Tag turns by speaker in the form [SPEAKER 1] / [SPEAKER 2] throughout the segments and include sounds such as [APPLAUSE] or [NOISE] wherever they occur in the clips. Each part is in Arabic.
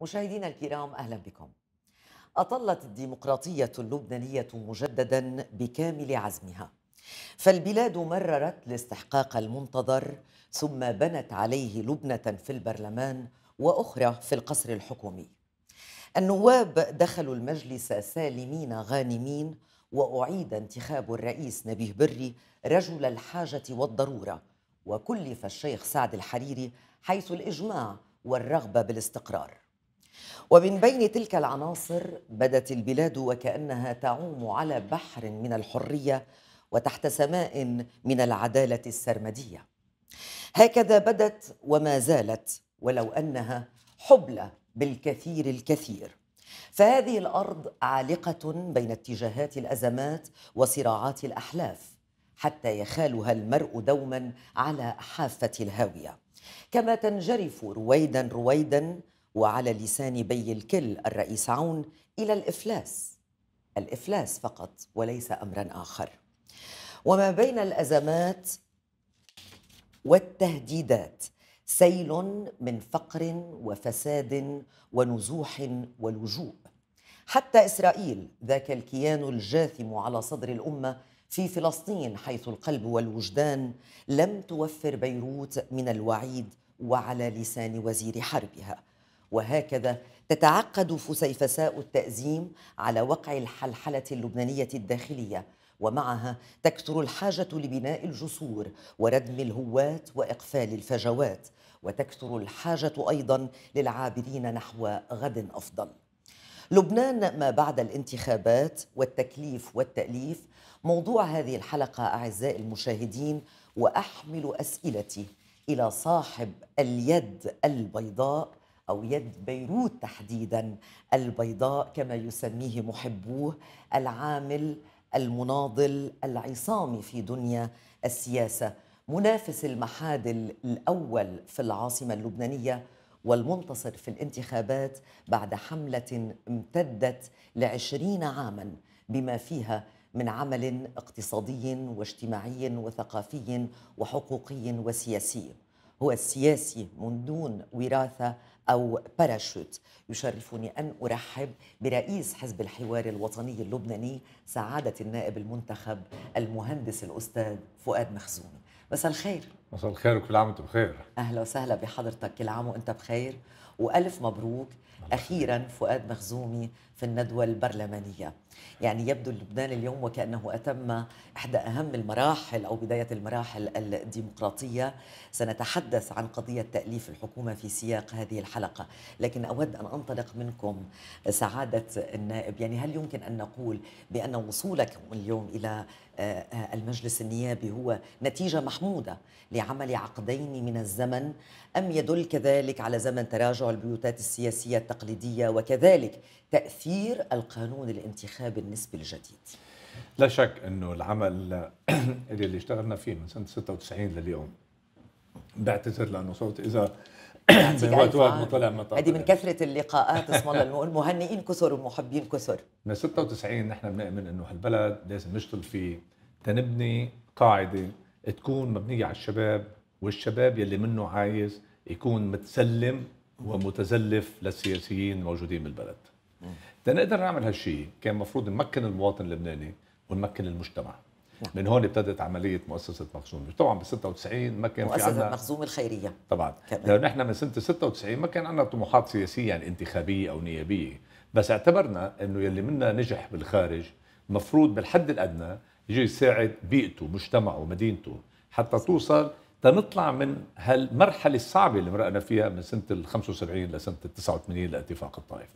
[SPEAKER 1] مشاهدينا الكرام اهلا بكم. اطلت الديمقراطيه اللبنانيه مجددا بكامل عزمها. فالبلاد مررت الاستحقاق المنتظر ثم بنت عليه لبنه في البرلمان واخرى في القصر الحكومي. النواب دخلوا المجلس سالمين غانمين واعيد انتخاب الرئيس نبيه بري رجل الحاجه والضروره وكلف الشيخ سعد الحريري حيث الاجماع والرغبه بالاستقرار ومن بين تلك العناصر بدت البلاد وكانها تعوم على بحر من الحريه وتحت سماء من العداله السرمديه هكذا بدت وما زالت ولو انها حبلى بالكثير الكثير فهذه الارض عالقه بين اتجاهات الازمات وصراعات الاحلاف حتى يخالها المرء دوما على حافه الهاويه كما تنجرف رويدا رويدا وعلى لسان بي الكل الرئيس عون الى الافلاس الافلاس فقط وليس امرا اخر وما بين الازمات والتهديدات سيل من فقر وفساد ونزوح ولجوء حتى اسرائيل ذاك الكيان الجاثم على صدر الامه في فلسطين حيث القلب والوجدان لم توفر بيروت من الوعيد وعلى لسان وزير حربها وهكذا تتعقد فسيفساء التأزيم على وقع الحلحلة اللبنانية الداخلية ومعها تكثر الحاجة لبناء الجسور وردم الهواة وإقفال الفجوات وتكثر الحاجة أيضا للعابرين نحو غد أفضل لبنان ما بعد الانتخابات والتكليف والتأليف موضوع هذه الحلقة أعزائي المشاهدين وأحمل أسئلتي إلى صاحب اليد البيضاء أو يد بيروت تحديدا البيضاء كما يسميه محبوه العامل المناضل العصامي في دنيا السياسة منافس المحادل الأول في العاصمة اللبنانية والمنتصر في الانتخابات بعد حملة امتدت لعشرين عاما بما فيها من عمل اقتصادي واجتماعي وثقافي وحقوقي وسياسي هو السياسي من دون وراثة أو باراشوت يشرفني أن أرحب برئيس حزب الحوار الوطني اللبناني سعادة النائب المنتخب المهندس الأستاذ فؤاد مخزومي مساء الخير مساء الخير وكل عام وانتم بخير أهلا وسهلا بحضرتك كل عام وأنت بخير وألف مبروك أخيرا فؤاد مخزومي في الندوة البرلمانية يعني يبدو لبنان اليوم وكأنه أتم إحدى أهم المراحل أو بداية المراحل الديمقراطية سنتحدث عن قضية تأليف الحكومة في سياق هذه الحلقة لكن أود أن أنطلق منكم سعادة النائب يعني هل يمكن أن نقول بأن وصولكم اليوم إلى آه، المجلس النيابي هو نتيجة محمودة لعمل عقدين من الزمن أم يدل كذلك على زمن تراجع البيوتات السياسية التقليديه وكذلك تاثير القانون الانتخابي النسبي الجديد لا شك انه العمل [CLEARS THROAT] اللي اشتغلنا فيه من
[SPEAKER 2] سنه 96 لليوم بعتذر لانه صوت اذا من وقت وقت مطلع مطلع هذه من كثره
[SPEAKER 1] اللقاءات اسم الله المهنئين كثر والمحبين كثر
[SPEAKER 2] من 96 نحن بنؤمن انه هالبلد لازم نشتغل فيه تنبني قاعده تكون مبنيه على الشباب والشباب يلي منه عايز يكون متسلم ومتزلف للسياسيين الموجودين بالبلد تنقدر نعمل هالشيء كان المفروض نمكن المواطن اللبناني ونمكن المجتمع نعم. من هون ابتدت عمليه مؤسسه مخزوم طبعا ب 96 ما كان مؤسسة في عندنا مخزوم الخيريه طبعا لانه نحن من سنه 96 ما كان عندنا طموحات سياسيه يعني انتخابيه او نيابيه بس اعتبرنا انه يلي منا نجح بالخارج مفروض بالحد الادنى يجي يساعد بيئته مجتمعه مدينته حتى توصل تنطلع من هالمرحلة الصعبة اللي مرقنا فيها من سنة ال 75 لسنة ال 89 لاتفاق الطائف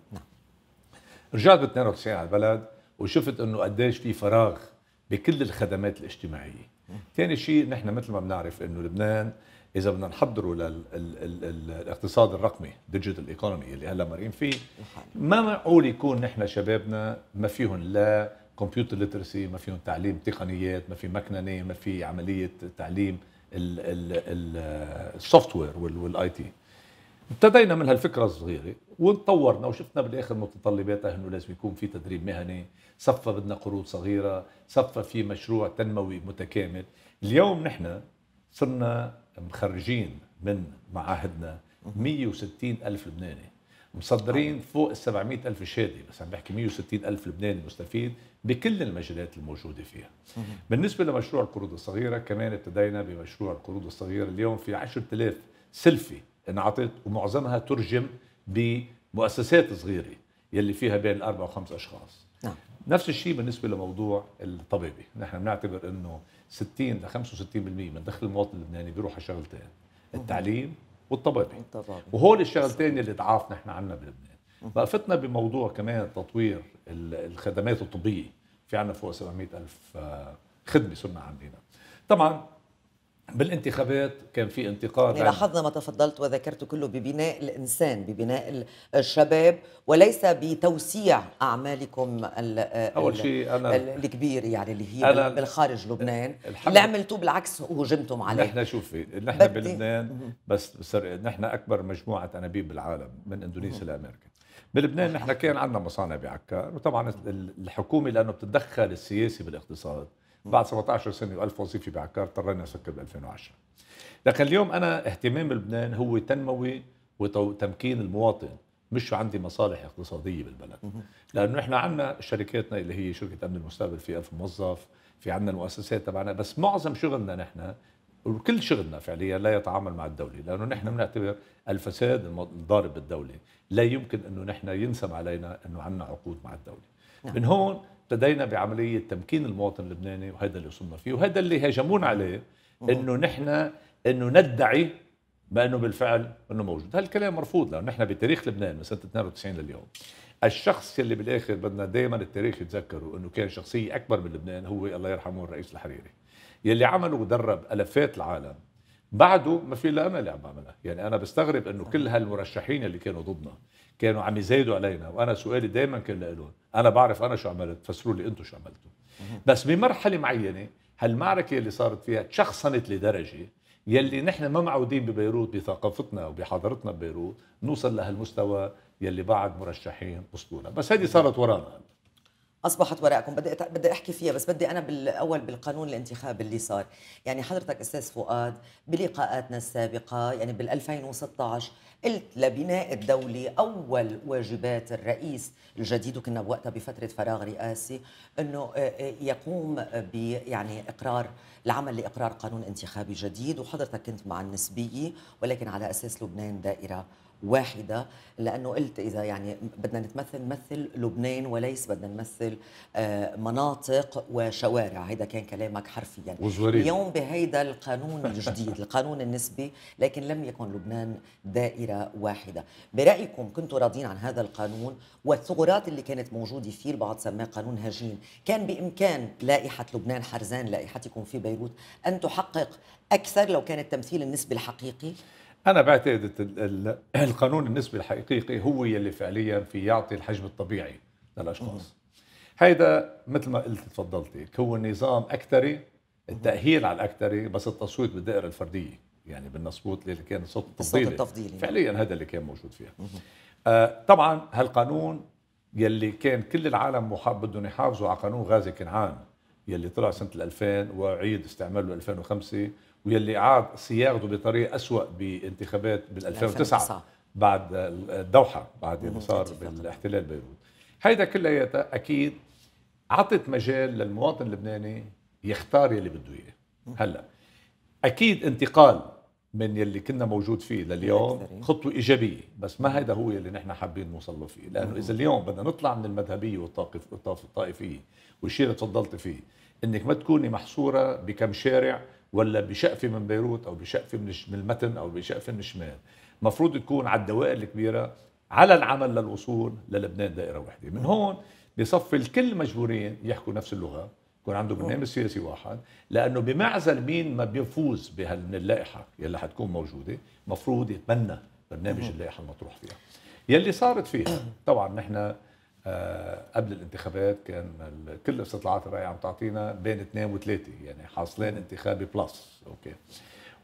[SPEAKER 2] رجعت بال 92 على البلد وشفت انه قديش في فراغ بكل الخدمات الاجتماعية ثاني شيء نحن مثل ما بنعرف انه لبنان اذا بدنا نحضره للاقتصاد الرقمي ديجيتال ايكونومي اللي هلا مارقين فيه ما معقول يكون نحن شبابنا ما فيهم لا كمبيوتر ليترسي ما فيهم تعليم تقنيات ما في مكننه ما في عمليه تعليم السوفت وير والاي تي ابتدينا من هالفكره الصغيره وتطورنا وشفنا بالاخر متطلباتها انه لازم يكون في تدريب مهني، صفى بدنا قروض صغيره، صفى في مشروع تنموي متكامل، اليوم نحن صرنا مخرجين من معاهدنا 160 ألف لبناني مصدرين فوق ال 700 ألف شهادة بس عم بحكي 160 ألف لبناني مستفيد بكل المجالات الموجودة فيها بالنسبة لمشروع القروض الصغيرة كمان ابتدينا بمشروع القروض الصغيرة اليوم في 10000 سلفي انعطت ومعظمها ترجم بمؤسسات صغيرة يلي فيها بين أربع وخمس أشخاص نعم. نفس الشيء بالنسبة لموضوع الطبيبي نحن بنعتبر أنه 60 ل 65% من دخل المواطن اللبناني بيروح على شغلتين التعليم والطبابي وهول الشغلتين اللي ضعاف نحن عنا بلبنان وقفتنا بموضوع كمان تطوير الخدمات الطبيه في عنا فوق 700 الف آه، خدمه صرنا عندنا طبعا بالانتخابات كان في انتقاد يعني لاحظنا
[SPEAKER 1] ما تفضلت وذكرت كله ببناء الانسان ببناء الشباب وليس بتوسيع اعمالكم الـ اول شيء انا الكبير يعني اللي هي أنا بالخارج لبنان اللي عملتوه بالعكس وهجمتم عليه نحن
[SPEAKER 2] شوفي نحن بلبنان بس بسر... نحن اكبر مجموعه انابيب بالعالم من اندونيسيا لامريكا بلبنان نحن كان عندنا مصانع بعكار وطبعا الحكومه لانه بتتدخل السياسي بالاقتصاد بعد 17 سنه والف وظيفه بعكار اضطرينا نسكر ب 2010 لكن اليوم انا اهتمام لبنان هو تنموي وتمكين المواطن مش عندي مصالح اقتصاديه بالبلد لانه احنا عندنا شركاتنا اللي هي شركه امن المستقبل في 1000 موظف في عندنا المؤسسات تبعنا بس معظم شغلنا نحن وكل شغلنا فعليا لا يتعامل مع الدوله لانه نحن بنعتبر الفساد الضارب بالدوله لا يمكن انه نحن ينسب علينا انه عندنا عقود مع الدوله نعم. من هون ابتدينا بعملية تمكين المواطن اللبناني وهذا اللي وصلنا فيه وهذا اللي هاجمون عليه انه نحن انه ندعي بانه بالفعل انه موجود هالكلام مرفوض لانه نحن بتاريخ لبنان من سنه 92 لليوم الشخص اللي بالاخر بدنا دائما التاريخ يتذكره انه كان شخصيه اكبر من لبنان هو الله يرحمه الرئيس الحريري يلي عمله ودرب الافات العالم بعده ما في الا انا اللي عم بعملها يعني انا بستغرب انه كل هالمرشحين اللي كانوا ضدنا كانوا عم يزايدوا علينا وانا سؤالي دائما كان لهم انا بعرف انا شو عملت فسروا لي انتم شو عملتوا بس بمرحله معينه هالمعركه اللي صارت فيها تشخصنت لدرجه يلي نحن ما معودين ببيروت بثقافتنا وبحضارتنا ببيروت نوصل لهالمستوى يلي بعد مرشحين اسطوره بس هذه صارت ورانا
[SPEAKER 1] اصبحت وراءكم بدي بدي احكي فيها بس بدي انا بالاول بالقانون الانتخابي اللي صار يعني حضرتك استاذ فؤاد بلقاءاتنا السابقه يعني بال2016 قلت لبناء الدوله اول واجبات الرئيس الجديد وكنا بوقتها بفتره فراغ رئاسي انه يقوم ب يعني اقرار العمل لاقرار قانون انتخابي جديد وحضرتك كنت مع النسبيه ولكن على اساس لبنان دائره واحده لانه قلت اذا يعني بدنا نتمثل نمثل لبنان وليس بدنا نمثل آه، مناطق وشوارع هيدا كان كلامك حرفيا وزوري. اليوم بهيدا القانون الجديد [LAUGHS] القانون النسبي لكن لم يكن لبنان دائره واحده برايكم كنتوا راضين عن هذا القانون والثغرات اللي كانت موجوده فيه البعض سماه قانون هجين كان بامكان لائحه لبنان حرزان لائحتكم في بيروت ان تحقق اكثر لو كان التمثيل النسبي الحقيقي
[SPEAKER 2] أنا بعتقد القانون النسبي الحقيقي هو يلي فعليا في يعطي الحجم الطبيعي للأشخاص هيدا مثل ما قلت تفضلتي هو نظام أكتري التأهيل على الأكتري بس التصويت بالدائرة الفردية يعني بالنصبوت اللي كان صوت التفضيلي الصوت التفضيلي نعم. فعليا هذا اللي كان موجود فيها آه طبعا هالقانون يلي كان كل العالم بدهم يحافظوا على قانون غازي كنعان يلي طلع سنه 2000 وعيد استعماله 2005 ويلي عاد صياغته بطريقه اسوء بانتخابات بال 2009 بعد الدوحه بعد ما صار بالاحتلال بيروت هيدا كلياتها اكيد عطت مجال للمواطن اللبناني يختار يلي بده اياه هلا اكيد انتقال من يلي كنا موجود فيه لليوم إيه. خطوه ايجابيه بس ما هيدا هو يلي نحن حابين نوصل له فيه لانه اذا اليوم بدنا نطلع من المذهبيه والطائفيه والشيء اللي تفضلت فيه انك ما تكوني محصوره بكم شارع ولا بشقفه من بيروت او بشقفه من المتن او بشقفه من الشمال المفروض تكون على الدوائر الكبيره على العمل للوصول للبنان دائره واحده من هون بصف الكل مجبورين يحكوا نفس اللغه يكون عنده برنامج سياسي واحد لانه بمعزل مين ما بيفوز بهاللائحه يلي حتكون موجوده مفروض يتبنى برنامج اللائحه المطروح فيها يلي صارت فيها [CLEARS THROAT] طبعا نحن آه، قبل الانتخابات كان كل استطلاعات الرأي عم تعطينا بين اثنين وثلاثة يعني حاصلين انتخابي بلس اوكي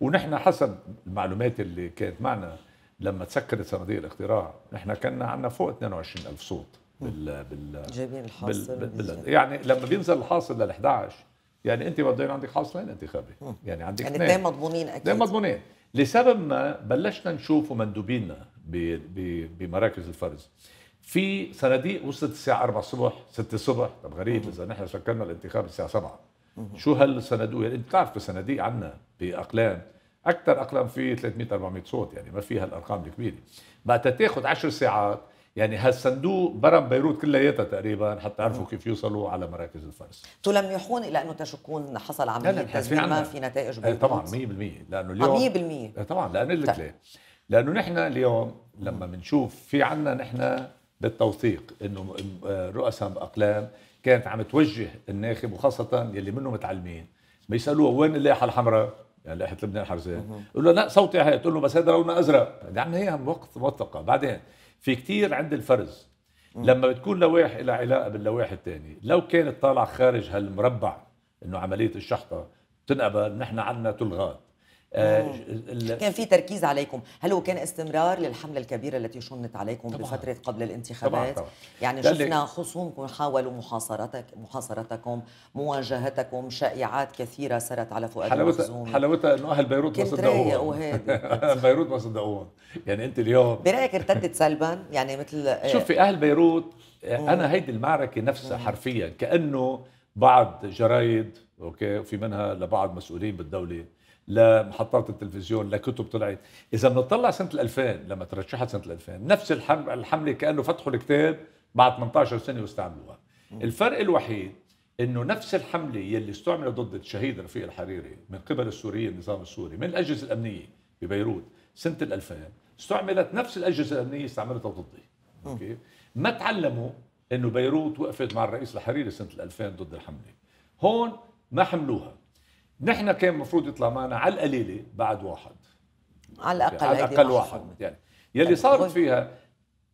[SPEAKER 2] ونحن حسب المعلومات اللي كانت معنا لما تسكرت صناديق الاقتراع نحن كنا عندنا فوق 22 ألف صوت بال بال جايبين الحاصل بال بال يعني لما بينزل الحاصل لل 11 يعني انت بده عندك حاصلين انتخابي يعني عندك يعني اثنين مضمونين اكيد اثنين مضمونين لسبب ما بلشنا نشوف مندوبينا بمراكز الفرز في صناديق وصلت الساعه 4 الصبح 6 الصبح طب غريب اذا نحن شكلنا الانتخاب الساعه 7 شو هالصناديق يعني انت بتعرف الصناديق عندنا باقلام اكثر اقلام في 300 400 صوت يعني ما فيها الارقام الكبيره بعد تاخذ 10 ساعات يعني هالصندوق برم بيروت كلياتها تقريبا حتى يعرفوا كيف يوصلوا على مراكز الفرز
[SPEAKER 1] تلمحون الى انه تشكون حصل عمليه تزوير ما في نتائج إيه، بيروت آه،
[SPEAKER 2] إيه، طبعا 100% لانه اليوم 100% طبعا لانه لك لانه نحن اليوم لما بنشوف في عنا نحن بالتوثيق انه آه، رؤساء اقلام كانت عم توجه الناخب وخاصه يلي منه متعلمين بيسالوه وين اللائحه الحمراء يعني لائحه لبنان حرزان يقول له لا صوتي هي تقول له بس هذا لونه ازرق يعني هي وقت موثقه بعدين في كثير عند الفرز لما بتكون لوائح لها علاقه باللوائح الثانيه لو كانت طالعه خارج هالمربع انه عمليه الشحطه تنقبل نحن عندنا تلغات آه،
[SPEAKER 1] كان في تركيز عليكم هل هو كان استمرار للحملة الكبيرة التي شنت عليكم طبعا. بفترة قبل الانتخابات طبعا طبعا. يعني شفنا خصومكم حاولوا محاصرتك محاصرتكم مواجهتكم شائعات كثيرة سرت على فؤاد المخزومي حلاوتها انه اهل بيروت ما صدقوهم
[SPEAKER 2] [LAUGHS] بيروت ما صدقوهم يعني انت اليوم برايك
[SPEAKER 1] ارتدت سلبا يعني مثل شوفي
[SPEAKER 2] اهل بيروت انا هيدي المعركة نفسها حرفيا كانه بعض جرايد اوكي وفي منها لبعض مسؤولين بالدوله لمحطات التلفزيون لكتب طلعت اذا بنطلع سنه 2000 لما ترشحت سنه 2000 نفس الحمله كانه فتحوا الكتاب بعد 18 سنه واستعملوها الفرق الوحيد انه نفس الحمله يلي استعملت ضد الشهيد رفيق الحريري من قبل السوريين النظام السوري من الاجهزه الامنيه ببيروت سنه 2000 استعملت نفس الاجهزه الامنيه استعملتها ضدي اوكي ما تعلموا انه بيروت وقفت مع الرئيس الحريري سنه 2000 ضد الحمله هون ما حملوها نحن كان المفروض يطلع معنا على القليله بعد واحد
[SPEAKER 1] على الاقل على الاقل واحد
[SPEAKER 2] يعني يلي طيب، صارت طيب. فيها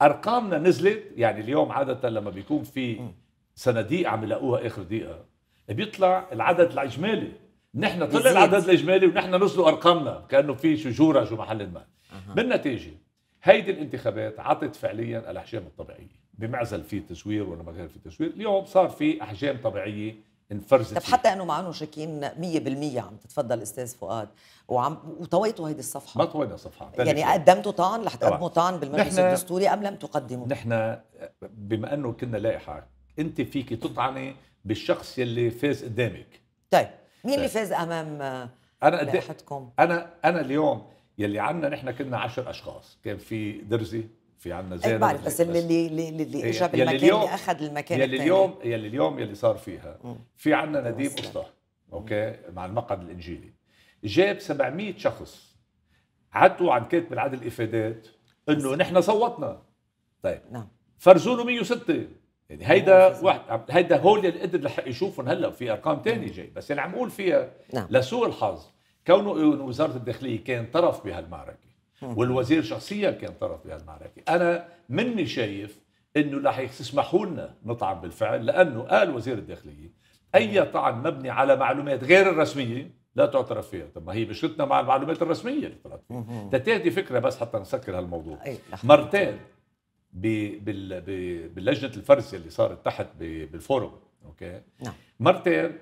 [SPEAKER 2] ارقامنا نزلت يعني اليوم عاده لما بيكون في صناديق عم يلاقوها اخر دقيقه بيطلع العدد الاجمالي نحن طلع العدد الاجمالي ونحن نزلوا ارقامنا كانه في شجوره شو محل ما أه. بالنتيجه هيدي الانتخابات عطت فعليا الاحجام الطبيعيه بمعزل في تزوير ولا ما غير في تزوير اليوم صار في احجام طبيعيه انفرجت طب
[SPEAKER 1] حتى انه مع انه شاكين 100% عم تتفضل استاذ فؤاد وعم وطويتوا هيدي الصفحه ما طوينا صفحه يعني قدمتوا طعن رح تقدموا طعن بالمجلس الدستوري ام لم تقدموا نحن بما انه كنا لائحه
[SPEAKER 2] انت فيك تطعني بالشخص يلي فاز قدامك طيب
[SPEAKER 1] مين اللي طيب. فاز امام آه، انا لائحتكم
[SPEAKER 2] انا انا اليوم يلي عنا نحن كنا عشر اشخاص كان في درزي في عندنا زياده بعرف بس
[SPEAKER 1] اللي اللي اللي جاب المكان اللي اخذ المكان يلي اليوم يلي اليوم
[SPEAKER 2] يلي صار فيها في عندنا نديم قسطه اوكي مع المقعد الانجيلي جاب 700 شخص عدوا عن كاتب العدل الافادات انه نحن صوتنا طيب نعم فرزوا له 106 يعني هيدا واحد هيدا هول اللي قدر لحق يشوفهم هلا في ارقام ثانيه جاي بس اللي عم اقول فيها نعم. لسوء الحظ كونه وزاره الداخليه كان طرف بهالمعركه والوزير شخصيا كان طرف بهذه المعركه انا مني شايف انه رح يسمحوا لنا نطعن بالفعل لانه قال وزير الداخليه اي طعن مبني على معلومات غير الرسميه لا تعترف فيها طب ما هي مشكلتنا مع المعلومات الرسميه اللي طلعت فيها تهدي فكره بس حتى نسكر هالموضوع مرتين باللجنه الفرزه اللي صارت تحت بالفورم اوكي نعم. مرتين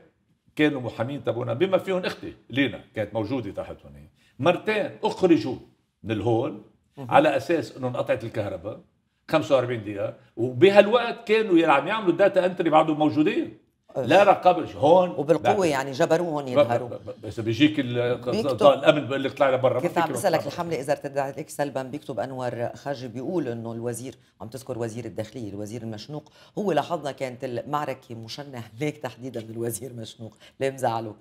[SPEAKER 2] كانوا محامين تبعونا بما فيهم اختي لينا كانت موجوده تحت هنا مرتين اخرجوا من الهول على اساس انه انقطعت الكهرباء 45 دقيقه وبهالوقت كانوا عم يعملوا الداتا انتري بعدهم موجودين إيه. لا رقابه هون وبالقوه يعني جبروهم ينهاروا بس بيجيك الامن بيقول لك طلع لبرا كنت عم بسالك
[SPEAKER 1] الحمله اذا ارتدت لك سلبا بيكتب انور خرجي بيقول انه الوزير عم تذكر وزير الداخليه الوزير المشنوق هو لاحظنا كانت المعركه مشنه ليك تحديدا الوزير مشنوق ليه مزعله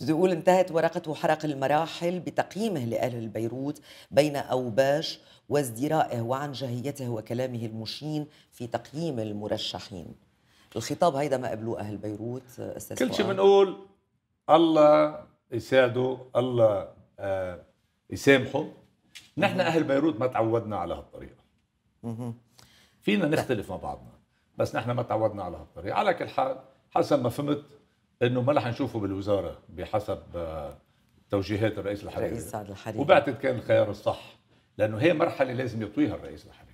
[SPEAKER 1] بيقول انتهت ورقته حرق المراحل بتقييمه لاهل بيروت بين اوباش وازدرائه وعن جهيته وكلامه المشين في تقييم المرشحين الخطاب هيدا ما قبلوه اهل بيروت آه، استاذ كل شيء
[SPEAKER 2] بنقول الله يساعده الله آه يسامحه نحن اهل بيروت ما تعودنا على هالطريقه فينا نختلف مع بعضنا بس نحن ما تعودنا على هالطريقه على كل حال حسب ما فهمت انه ما رح نشوفه بالوزاره بحسب آه، توجيهات الرئيس الحريري الرئيس سعد الحريري وبعتقد كان الخيار الصح لانه هي مرحله لازم يطويها الرئيس الحريري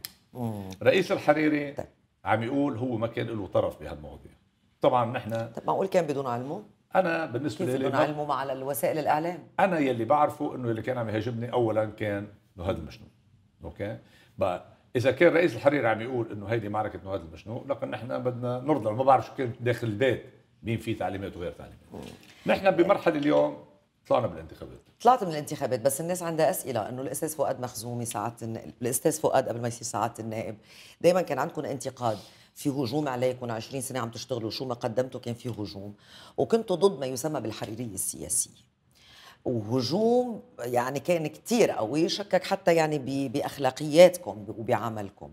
[SPEAKER 2] رئيس الحريري طيب. عم يقول هو ما كان له طرف بهالمواضيع طبعا نحن طب معقول كان بدون علمه؟ انا بالنسبه لي بدون علمه
[SPEAKER 1] مع على الوسائل الاعلام
[SPEAKER 2] انا يلي بعرفه انه اللي كان عم يهاجمني اولا كان نهاد المشنوق اوكي بقى اذا كان رئيس الحرير عم يقول انه هيدي معركه نهاد المشنوق لكن نحن بدنا نرضى ما بعرف شو كان داخل البيت مين في تعليمات وغير تعليمات نحن بمرحله اليوم طلعنا من الانتخابات
[SPEAKER 1] طلعت من الانتخابات بس الناس عندها اسئله انه الاستاذ فؤاد مخزومي سعاده النائب الاستاذ فؤاد قبل ما يصير سعاده النائب دائما كان عندكم انتقاد في هجوم عليكم 20 سنه عم تشتغلوا شو ما قدمتوا كان في هجوم وكنتوا ضد ما يسمى بالحريريه السياسيه وهجوم يعني كان كتير قوي شكك حتى يعني باخلاقياتكم وبعملكم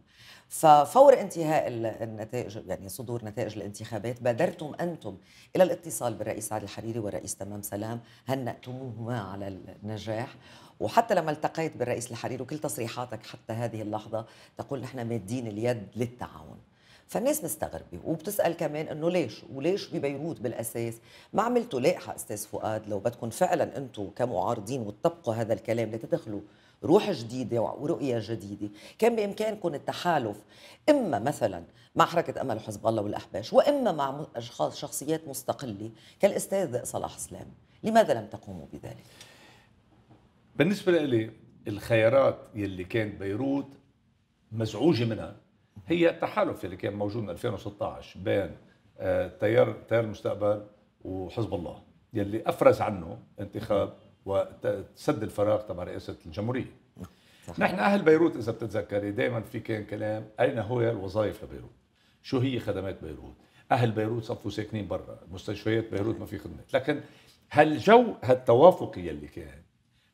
[SPEAKER 1] ففور انتهاء النتائج يعني صدور نتائج الانتخابات بادرتم انتم الى الاتصال بالرئيس علي الحريري والرئيس تمام سلام هنأتموهما على النجاح وحتى لما التقيت بالرئيس الحريري وكل تصريحاتك حتى هذه اللحظه تقول نحن مادين اليد للتعاون فالناس مستغربه وبتسال كمان انه ليش وليش ببيروت بالاساس ما عملتوا لائحه استاذ فؤاد لو بدكم فعلا انتم كمعارضين وتطبقوا هذا الكلام لتدخلوا روح جديدة ورؤية جديدة كان بإمكانكم التحالف إما مثلا مع حركة أمل وحزب الله والأحباش وإما مع أشخاص شخصيات مستقلة كالأستاذ صلاح سلام لماذا لم تقوموا بذلك؟
[SPEAKER 2] بالنسبة لي الخيارات يلي كان بيروت مزعوجة منها هي التحالف اللي كان موجود من 2016 بين آه، تيار تيار المستقبل وحزب الله يلي افرز عنه انتخاب وتسد الفراغ تبع رئاسه الجمهوريه نعم، صحيح. نحن اهل بيروت اذا بتتذكري دائما في كان كلام اين هو الوظائف لبيروت شو هي خدمات بيروت اهل بيروت صفوا ساكنين برا مستشفيات بيروت ما في خدمات لكن هالجو هالتوافق يلي كان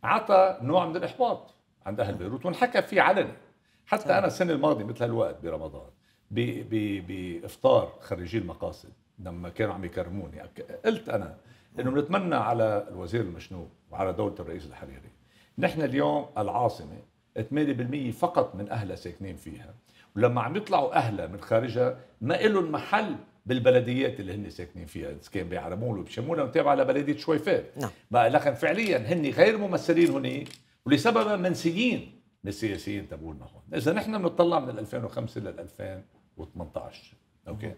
[SPEAKER 2] عطى نوع من الاحباط عند اهل نعم. بيروت وانحكى فيه علني حتى صحيح. انا السنه الماضيه مثل هالوقت برمضان بافطار خريجي المقاصد لما كانوا عم يكرموني قلت انا انه بنتمنى على الوزير المشنوق وعلى دوله الرئيس الحريري نحن اليوم العاصمه 8% فقط من اهلها ساكنين فيها ولما عم يطلعوا اهلها من خارجها ما لهم محل بالبلديات اللي هن ساكنين فيها اذا كان وبشمون وبشموله على لبلديه شويفات نعم لكن فعليا هن غير ممثلين هني ولسبب منسيين من السياسيين تبعونا هون اذا نحن بنطلع من 2005 لل 2018 اوكي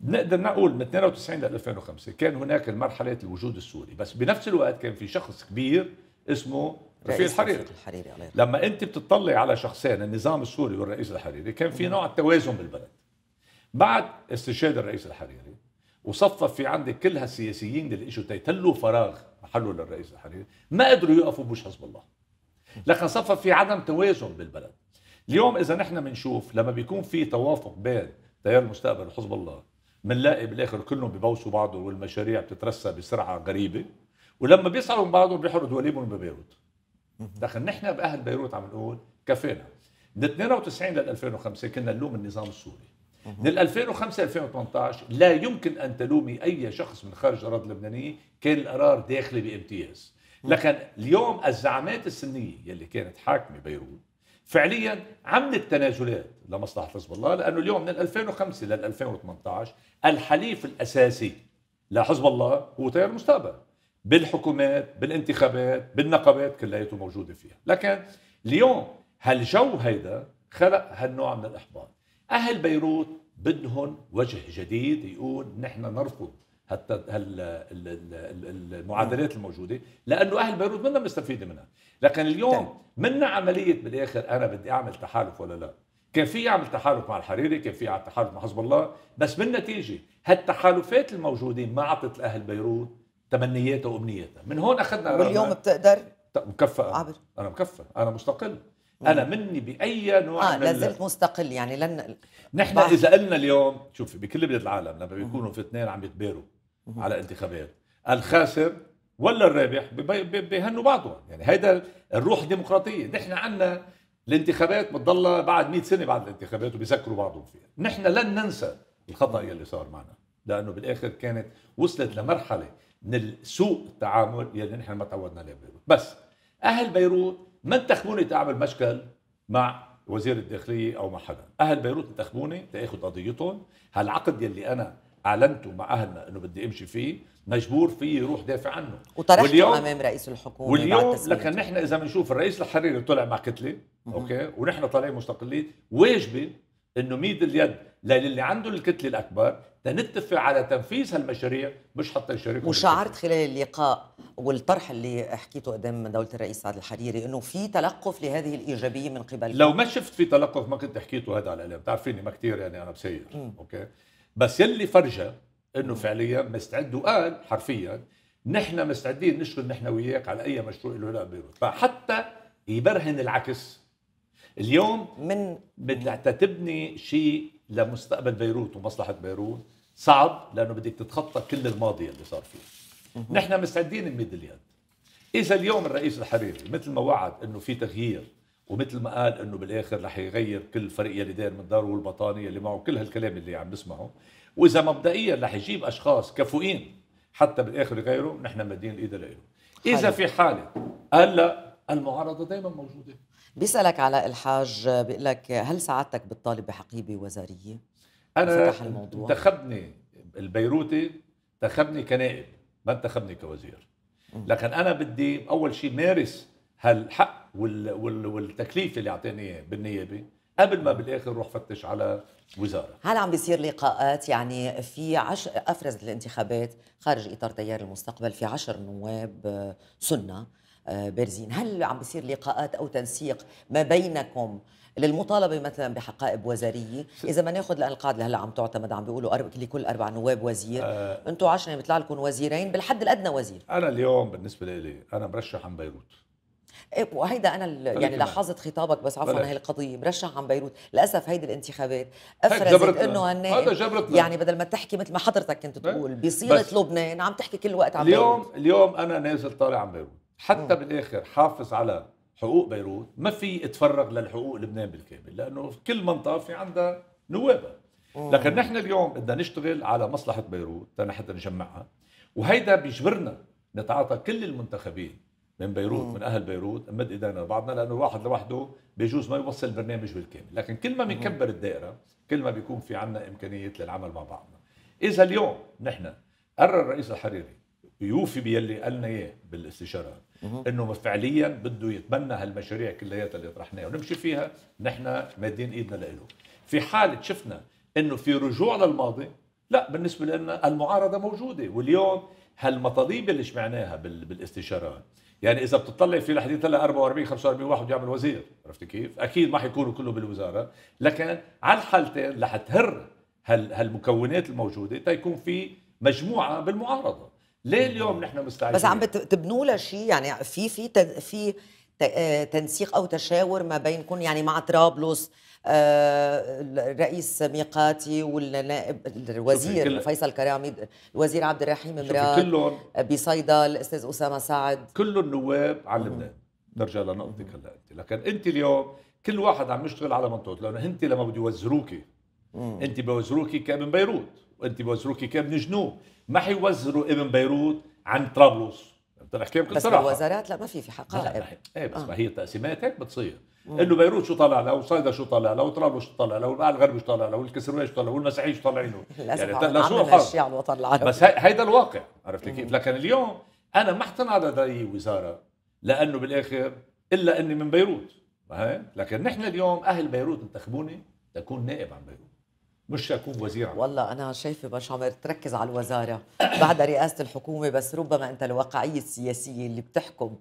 [SPEAKER 2] نقدر نقول من 92 ل 2005 كان هناك المرحله الوجود السوري بس بنفس الوقت كان في شخص كبير اسمه رفيق الحريري رفيق الحريري لما انت بتطلع على شخصين النظام السوري والرئيس الحريري كان في نوع توازن بالبلد بعد استشهاد الرئيس الحريري وصفى في عندك كل هالسياسيين اللي اجوا تيتلوا فراغ محله للرئيس الحريري ما قدروا يقفوا بوش حزب الله لكن صفى في عدم توازن بالبلد اليوم اذا نحن بنشوف لما بيكون في توافق بين تيار المستقبل وحزب الله بنلاقي بالاخر كلهم ببوسوا بعضه والمشاريع بتترسى بسرعه غريبه ولما بيسعوا من بعضهم بيحرقوا دوليبهم ببيروت لكن نحن باهل بيروت عم نقول كفينا من 92 لل 2005 كنا نلوم النظام السوري من 2005 ل 2018 لا يمكن ان تلومي اي شخص من خارج الاراضي اللبنانيه كان القرار داخلي بامتياز لكن اليوم الزعامات السنيه يلي كانت حاكمه بيروت فعليا عملت تنازلات لمصلحه حزب الله لانه اليوم من 2005 لل 2018 الحليف الاساسي لحزب الله هو تيار المستقبل بالحكومات بالانتخابات بالنقابات كلياته موجوده فيها لكن اليوم هالجو هيدا خلق هالنوع من الاحباط اهل بيروت بدهم وجه جديد يقول نحن نرفض المعادلات الموجوده لانه اهل بيروت منا مستفيده منها لكن اليوم طيب. منا عمليه بالاخر انا بدي اعمل تحالف ولا لا كان في يعمل تحالف مع الحريري كان في يعمل تحالف مع حزب الله بس بالنتيجه هالتحالفات الموجوده ما اعطت لاهل بيروت تمنياتها وامنياتها من هون اخذنا واليوم بتقدر مكفى عبر. انا مكفى انا مستقل مم. انا مني باي نوع آه من لازلت
[SPEAKER 1] مستقل يعني لن نحن اذا
[SPEAKER 2] قلنا اليوم شوفي بكل بلاد العالم لما بيكونوا في اثنين عم يتباروا على انتخابات الخاسر ولا الرابح بيهنوا بعضهم يعني هيدا الروح الديمقراطيه نحن عنا الانتخابات بتضلها بعد 100 سنه بعد الانتخابات وبيذكروا بعضهم فيها نحن لن ننسى الخطا يلي صار معنا لانه بالاخر كانت وصلت لمرحله من سوء التعامل يلي نحن ما تعودنا عليه ببيروت بس اهل بيروت ما انتخبوني تعمل مشكل مع وزير الداخليه او مع حدا اهل بيروت انتخبوني تأخذ قضيتهم هالعقد يلي انا اعلنته مع اهلنا انه بدي امشي فيه مجبور فيه يروح دافع عنه وطرحته امام رئيس الحكومه واليوم لكن نحن اذا بنشوف الرئيس الحريري طلع مع كتله اوكي ونحن طالعين مستقلين واجبي انه ميد اليد للي عنده الكتله الاكبر تنتفق على تنفيذ هالمشاريع مش حتى يشاركوا
[SPEAKER 1] وشعرت خلال اللقاء والطرح اللي حكيته قدام دوله الرئيس سعد الحريري انه في تلقف لهذه الايجابيه من قبل لو ما
[SPEAKER 2] شفت في تلقف ما كنت حكيته هذا على الاعلام بتعرفيني ما كثير يعني انا بسير اوكي بس يلي فرجه انه فعليا مستعد وقال حرفيا نحن مستعدين نشتغل نحن وياك على اي مشروع له علاقه بيروت فحتى يبرهن العكس اليوم من بدك تبني شيء لمستقبل بيروت ومصلحه بيروت صعب لانه بدك تتخطى كل الماضي اللي صار فيه نحن مستعدين نمد اليد اذا اليوم الرئيس الحريري مثل ما وعد انه في تغيير ومثل ما قال انه بالاخر رح يغير كل فريق يلي داير من داره والبطانيه اللي معه كل هالكلام اللي عم نسمعه واذا مبدئيا رح يجيب اشخاص كفؤين حتى بالاخر يغيروا نحن مدين الايد له اذا في حاله هلا المعارضه دائما موجوده
[SPEAKER 1] بيسالك على الحاج بيقول لك هل سعادتك بالطالب بحقيبه وزاريه؟ انا فتح الموضوع
[SPEAKER 2] انتخبني البيروتي انتخبني كنائب ما انتخبني كوزير لكن انا بدي اول شيء مارس هالحق وال والتكليف اللي اعطاني اياه بالنيابه قبل ما بالاخر روح فتش على وزاره
[SPEAKER 1] هل عم بيصير لقاءات يعني في عش... افرز الانتخابات خارج اطار تيار المستقبل في عشر نواب آه، سنه آه، بارزين هل عم بيصير لقاءات او تنسيق ما بينكم للمطالبه مثلا بحقائب وزاريه اذا ما ناخذ لان القاعده هلا عم تعتمد عم بيقولوا أرب... لكل اربع نواب وزير آه انتم عشرة بيطلع لكم وزيرين بالحد الادنى وزير
[SPEAKER 2] انا اليوم بالنسبه لي انا مرشح عن بيروت
[SPEAKER 1] وهيدا انا يعني لاحظت خطابك بس عفوا هي القضيه مرشح عن بيروت للاسف هيدي الانتخابات افرزت انه هالنائب هذا جبرتنا يعني بدل ما تحكي مثل ما حضرتك كنت إيه. تقول بصيغه لبنان عم تحكي كل وقت عن اليوم
[SPEAKER 2] بيروت. اليوم انا نازل طالع عن بيروت حتى م. بالاخر حافظ على حقوق بيروت ما في اتفرغ للحقوق لبنان بالكامل لانه كل منطقه في عندها نوابها لكن نحن اليوم بدنا نشتغل على مصلحه بيروت حتى نجمعها وهيدا بيجبرنا نتعاطى كل المنتخبين من بيروت مم. من اهل بيروت نمد ايدينا لبعضنا لانه الواحد لوحده بيجوز ما يوصل البرنامج بالكامل، لكن كل ما بنكبر الدائره كل ما بيكون في عنا امكانيه للعمل مع بعضنا. اذا اليوم نحن قرر الرئيس الحريري يوفي باللي قالنا اياه بالاستشارات انه فعليا بده يتبنى هالمشاريع كلياتها اللي طرحناها ونمشي فيها نحن مادين ايدنا له. في حاله شفنا انه في رجوع للماضي لا بالنسبه لنا المعارضه موجوده واليوم هالمطالب اللي سمعناها بالاستشارات يعني اذا بتطلع في لحديت هلا 44 45 واحد يعمل وزير عرفت كيف؟ اكيد ما حيكونوا كلهم بالوزاره لكن على الحالتين رح تهر هال هالمكونات الموجوده تيكون في مجموعه بالمعارضه ليه اليوم نحن مستعجلين بس عم
[SPEAKER 1] بتبنوا لها شيء يعني في في في آه، تنسيق او تشاور ما بينكم يعني مع طرابلس آه، الرئيس ميقاتي والنائب الوزير فيصل كرامي الوزير عبد الرحيم مراد آه، بصيدا الاستاذ اسامه سعد
[SPEAKER 2] كل النواب على لبنان نرجع لنقطتك هلا انت لكن انت اليوم كل واحد عم يشتغل على منطقته لانه انت لما بده يوزروكي انت بوزروكي كابن بيروت وانت بوزروكي كابن جنوب ما حيوزروا ابن بيروت عن طرابلس نحكي بكل صراحه بس
[SPEAKER 1] الوزارات لا ما في في حقائب
[SPEAKER 2] ايه بس آه. ما هي التقسيمات هيك بتصير انه بيروت شو طلع له وصيدا شو طلع له وطرابلس شو طلع له والبقاع الغربي شو طلع له والكسرويه شو طلع له والمسيحيه شو طالعينه [LAUGHS] يعني لشو الحرب الوطن العربي بس هيدا الواقع عرفت كيف لكن اليوم انا ما احتنى على وزاره لانه بالاخر الا اني من بيروت لكن نحن اليوم اهل بيروت انتخبوني
[SPEAKER 1] تكون نائب عن بيروت مش يكون وزيرا والله انا شايفه باش عمر تركز على الوزاره [COUGHS] بعد رئاسه الحكومه بس ربما انت الواقعيه السياسيه اللي بتحكم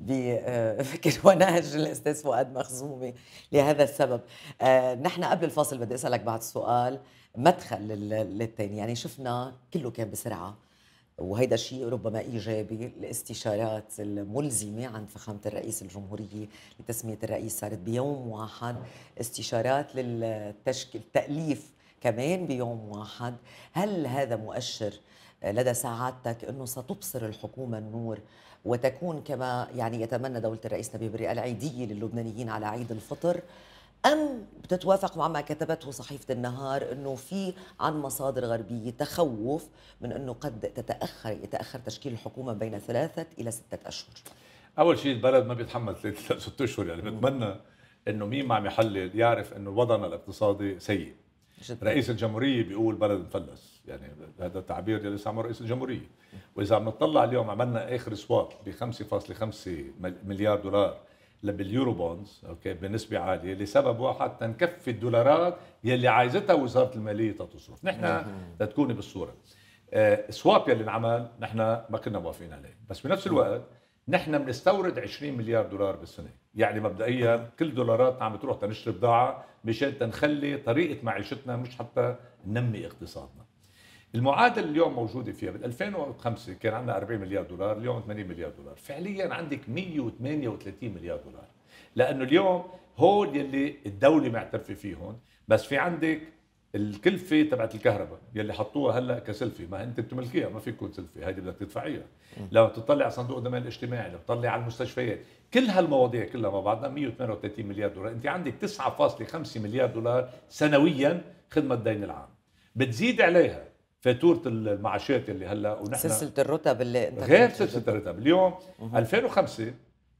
[SPEAKER 1] بفكر آه، [LAUGHS] ونهج الاستاذ فؤاد مخزومي لهذا السبب آه، نحن قبل الفاصل بدي اسالك بعد سؤال مدخل للثاني يعني شفنا كله كان بسرعه وهيدا شيء ربما ايجابي الاستشارات الملزمه عن فخامه الرئيس الجمهوريه لتسميه الرئيس صارت بيوم واحد استشارات للتشكيل تاليف كمان بيوم واحد هل هذا مؤشر لدى سعادتك انه ستبصر الحكومه النور وتكون كما يعني يتمنى دوله الرئيس نبيل بري العيديه للبنانيين على عيد الفطر ام بتتوافق مع ما كتبته صحيفه النهار انه في عن مصادر غربيه تخوف من انه قد تتاخر يتاخر تشكيل الحكومه بين ثلاثه الى سته اشهر
[SPEAKER 2] اول شيء البلد ما بيتحمل ثلاثه ست اشهر يعني بتمنى انه مين ما عم يحلل يعرف انه وضعنا الاقتصادي سيء رئيس الجمهوريه بيقول بلد مفلس يعني هذا التعبير اللي لسه رئيس الجمهوريه واذا عم نطلع اليوم عملنا اخر سواب ب 5.5 مليار دولار باليورو بونز اوكي بنسبه عاليه لسبب واحد تنكفي الدولارات يلي عايزتها وزاره الماليه تتصرف نحن لتكوني بالصوره آه، سواب يلي انعمل نحن ما كنا موافقين عليه بس بنفس الوقت نحن بنستورد 20 مليار دولار بالسنه يعني مبدئيا كل دولاراتنا عم تروح تنشر بضاعه مشان تنخلي طريقه معيشتنا مش حتى ننمي اقتصادنا المعادله اليوم موجوده فيها بال 2005 كان عندنا 40 مليار دولار اليوم 80 مليار دولار فعليا عندك 138 مليار دولار لانه اليوم هول يلي الدوله معترفه فيهم بس في عندك الكلفه تبعت الكهرباء يلي حطوها هلا كسلفي ما انت بتملكيها ما فيك تكون سلفي هيدي بدك تدفعيها لو تطلع على صندوق الضمان الاجتماعي لو تطلع على المستشفيات كل هالمواضيع كلها مع بعضها 138 مليار دولار انت عندك 9.5 مليار دولار سنويا خدمه الدين العام بتزيد عليها فاتوره المعاشات اللي هلا ونحن سلسله
[SPEAKER 1] الرتب اللي غير
[SPEAKER 2] سلسله الرتب اليوم 2005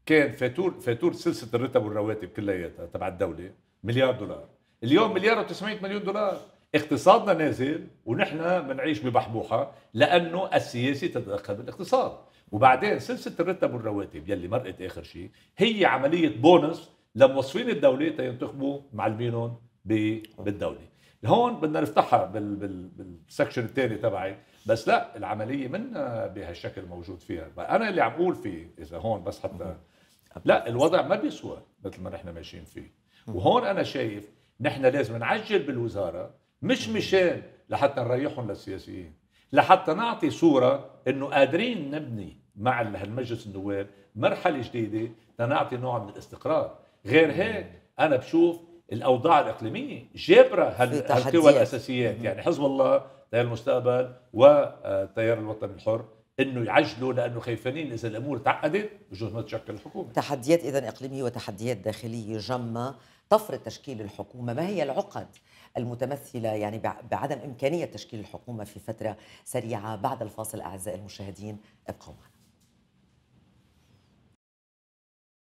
[SPEAKER 2] كان فاتور فاتوره سلسله الرتب والرواتب كلياتها تبع الدوله مليار دولار اليوم مليار و900 مليون دولار اقتصادنا نازل ونحن بنعيش ببحبوحه لانه السياسه تتدخل بالاقتصاد وبعدين سلسله الرتب والرواتب يلي مرقت اخر شيء هي عمليه بونص لموظفين الدوله تينتخبوا معلمينهم بالدوله هون بدنا نفتحها بالسكشن الثاني تبعي بس لا العمليه من بهالشكل موجود فيها انا اللي عم اقول فيه اذا هون بس حتى لا الوضع ما بيسوى مثل ما نحن ماشيين فيه وهون انا شايف نحن لازم نعجل بالوزاره مش مشان لحتى نريحهم للسياسيين لحتى نعطي صوره انه قادرين نبني مع هالمجلس النواب مرحله جديده لنعطي نوع من الاستقرار غير هيك انا بشوف الاوضاع الاقليميه جابره هالقوى الاساسيات يعني حزب الله تيار المستقبل والتيار
[SPEAKER 1] آه، الوطني الحر انه يعجلوا لانه خايفين اذا الامور تعقدت بجوز ما تشكل الحكومه. تحديات اذا اقليميه وتحديات داخليه جمه طفره تشكيل الحكومه ما هي العقد المتمثله يعني بعدم امكانيه تشكيل الحكومه في فتره سريعه بعد الفاصل اعزائي المشاهدين ابقوا معنا